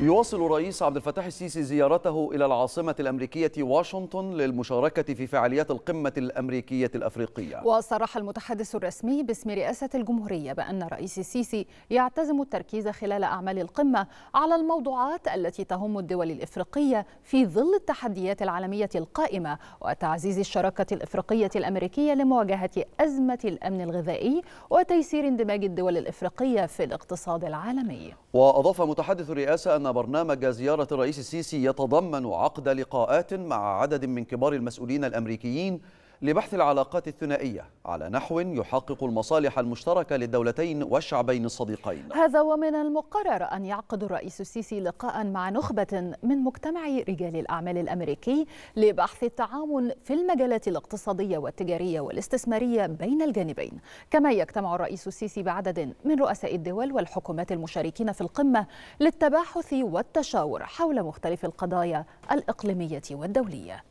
يواصل الرئيس عبد الفتاح السيسي زيارته إلى العاصمة الأمريكية واشنطن للمشاركة في فعاليات القمة الأمريكية الأفريقية وصرح المتحدث الرسمي باسم رئاسة الجمهورية بأن الرئيس السيسي يعتزم التركيز خلال أعمال القمة على الموضوعات التي تهم الدول الإفريقية في ظل التحديات العالمية القائمة وتعزيز الشراكة الإفريقية الأمريكية لمواجهة أزمة الأمن الغذائي وتيسير اندماج الدول الإفريقية في الاقتصاد العالمي وأضاف متحدث الرئاسة أن أن برنامج زيارة الرئيس السيسي يتضمن عقد لقاءات مع عدد من كبار المسؤولين الأمريكيين لبحث العلاقات الثنائية على نحو يحقق المصالح المشتركة للدولتين والشعبين الصديقين هذا ومن المقرر أن يعقد الرئيس السيسي لقاء مع نخبة من مجتمع رجال الأعمال الأمريكي لبحث التعاون في المجالات الاقتصادية والتجارية والاستثمارية بين الجانبين كما يجتمع الرئيس السيسي بعدد من رؤساء الدول والحكومات المشاركين في القمة للتباحث والتشاور حول مختلف القضايا الإقليمية والدولية